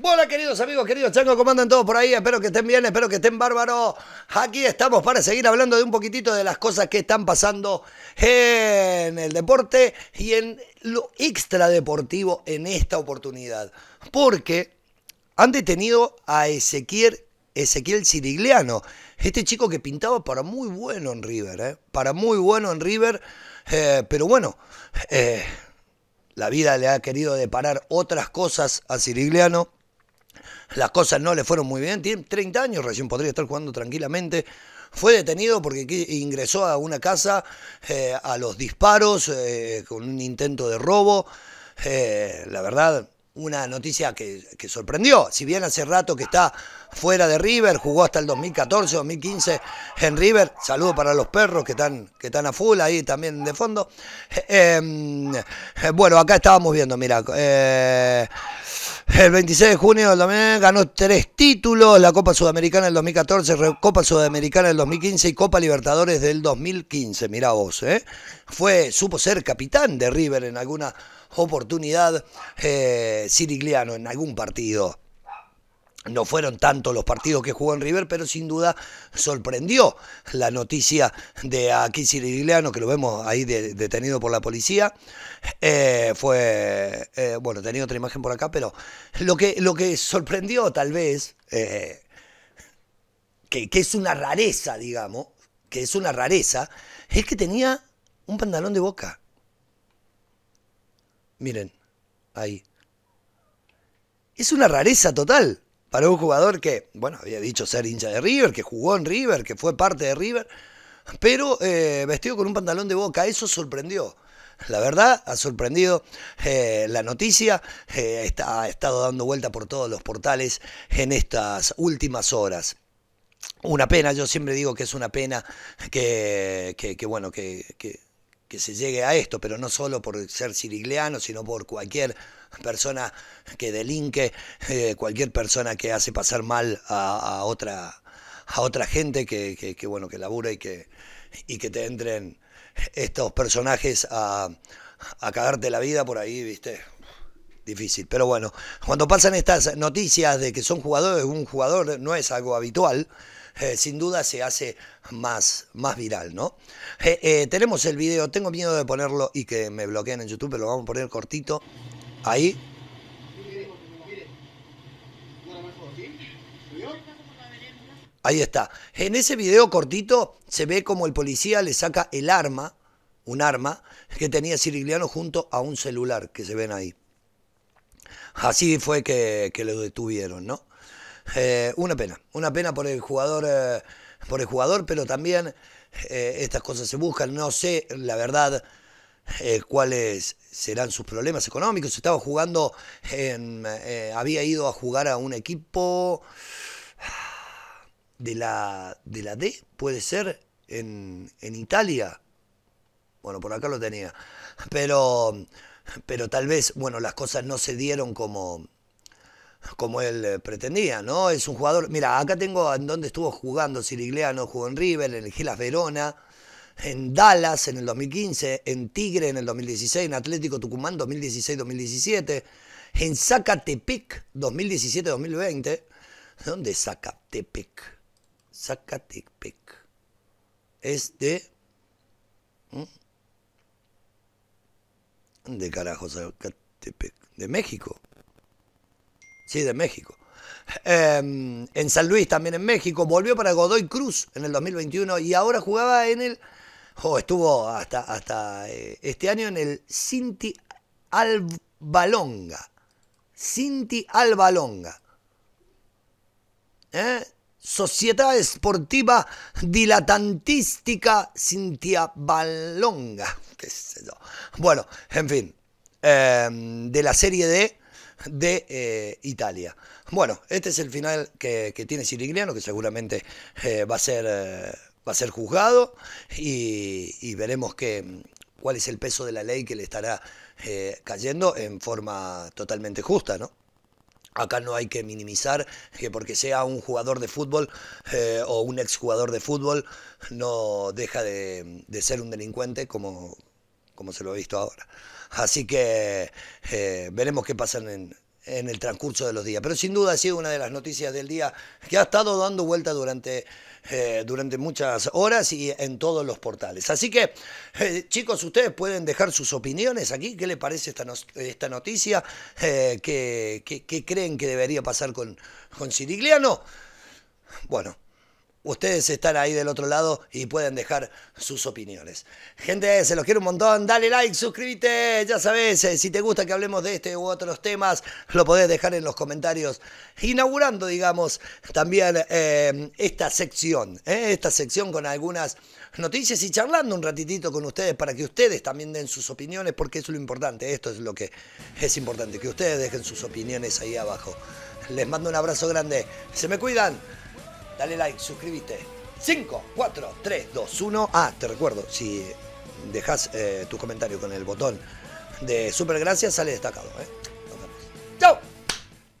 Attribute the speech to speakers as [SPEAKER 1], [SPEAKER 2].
[SPEAKER 1] Hola queridos amigos, queridos changos, ¿cómo andan todos por ahí? Espero que estén bien, espero que estén bárbaros. Aquí estamos para seguir hablando de un poquitito de las cosas que están pasando en el deporte y en lo extradeportivo en esta oportunidad. Porque han detenido a Ezequiel, Ezequiel Sirigliano, este chico que pintaba para muy bueno en River, ¿eh? para muy bueno en River, eh, pero bueno... Eh, la vida le ha querido deparar otras cosas a Sirigliano las cosas no le fueron muy bien, tiene 30 años, recién podría estar jugando tranquilamente. Fue detenido porque ingresó a una casa eh, a los disparos, eh, con un intento de robo. Eh, la verdad, una noticia que, sorprendió. Si bien hace rato que está fuera de River, jugó hasta el 2014, 2015 en River. Saludo para los perros que están, que están a full ahí también de fondo. Em, bueno, acá estábamos viendo, mira. El 26 de junio también ganó tres títulos, la Copa Sudamericana del 2014, Copa Sudamericana del 2015 y Copa Libertadores del 2015. Mirá vos, ¿eh? Fue, supo ser capitán de River en alguna oportunidad, eh, Sirigliano, en algún partido. No fueron tantos los partidos que jugó en River, pero sin duda sorprendió la noticia de aquí Sirigliano, que lo vemos ahí detenido por la policía. Eh, fue, eh, bueno, tenía otra imagen por acá, pero lo que, lo que sorprendió tal vez, eh, que, que es una rareza, digamos, que es una rareza, es que tenía un pantalón de boca. Miren, ahí. Es una rareza total para un jugador que, bueno, había dicho ser hincha de River, que jugó en River, que fue parte de River, pero eh, vestido con un pantalón de boca, eso sorprendió. La verdad, ha sorprendido eh, la noticia, eh, ha estado dando vuelta por todos los portales en estas últimas horas. Una pena, yo siempre digo que es una pena que, bueno, que, que, se llegue a esto, pero no solo por ser sirigliano, sino por cualquier persona que delinque, eh, cualquier persona que hace pasar mal a, otra, a otra gente que, que, bueno, que labura y que, y que te entren estos personajes a, a cagarte la vida por ahí, viste, difícil. Pero bueno, cuando pasan estas noticias de que son jugadores, un jugador no es algo habitual, eh, sin duda se hace más, más viral, ¿no? Eh, tenemos el video, tengo miedo de ponerlo y que me bloqueen en YouTube, pero lo vamos a poner cortito. Ahí. Ahí está. En ese video cortito se ve como el policía le saca el arma, un arma que tenía Sirigliano junto a un celular que se ven ahí. Así fue que, lo detuvieron, ¿no? Eh, una pena, una pena por el jugador, eh, por el jugador, pero también eh, estas cosas se buscan. No sé, la verdad, eh, cuáles serán sus problemas económicos. Estaba jugando, en, eh, había ido a jugar a un equipo de la, de D, puede ser, en, en Italia. Bueno, por acá lo tenía. Pero, pero tal vez, bueno, las cosas no se dieron como, como él eh, pretendía, ¿no? Es un jugador. Mira, acá tengo en donde estuvo jugando Sirigliano, jugó en River, en el Verona, en Dallas en el 2015, en Tigre en el 2016, en Atlético Tucumán 2016-2017, en Zacatepec 2017-2020. ¿Dónde es Zacatepec? Zacatepec. Es de... ¿Mm? ¿De carajo Zacatepec? ¿De México? Sí, de México. Em, en San Luis, también en México. Volvió para Godoy Cruz en el 2021 y ahora jugaba en el o oh, estuvo hasta, hasta eh, este año en el Cinti Albalonga. Cinti Albalonga. ¿Eh? Sociedad Esportiva Dilatantística Cintia Balonga. Bueno, en fin, em, de la Serie D de eh, Italia. Bueno, este es el final que, tiene Sirigliano, que seguramente va a ser va a ser juzgado y, veremos cuál es el peso de la ley que le estará eh, cayendo en forma totalmente justa, ¿no? Acá no hay que minimizar que porque sea un jugador de fútbol eh, o un exjugador de fútbol no deja de, ser un delincuente como, como se lo he visto ahora. Así que eh, veremos qué pasa en, en el transcurso de los días. Pero sin duda ha sido una de las noticias del día que ha estado dando vuelta durante, eh, durante muchas horas y en todos los portales. Así que, eh, chicos, ustedes pueden dejar sus opiniones aquí. ¿Qué les parece esta, noticia? Eh, ¿qué, creen que debería pasar con, con Sirigliano? Bueno, ustedes están ahí del otro lado y pueden dejar sus opiniones. Gente, se los quiero un montón. Dale like, suscríbete. Ya sabes, eh, si te gusta que hablemos de este u otros temas, lo podés dejar en los comentarios. Inaugurando, digamos, también eh, esta sección. Eh, esta sección con algunas noticias y charlando un ratitito con ustedes para que ustedes también den sus opiniones, porque eso es lo importante. Esto es lo que es importante, que ustedes dejen sus opiniones ahí abajo. Les mando un abrazo grande. Se me cuidan dale like, suscríbete. 5, 4, 3, 2, 1. Ah, te recuerdo, si dejas eh, tu comentario con el botón de super gracias, sale destacado. Eh.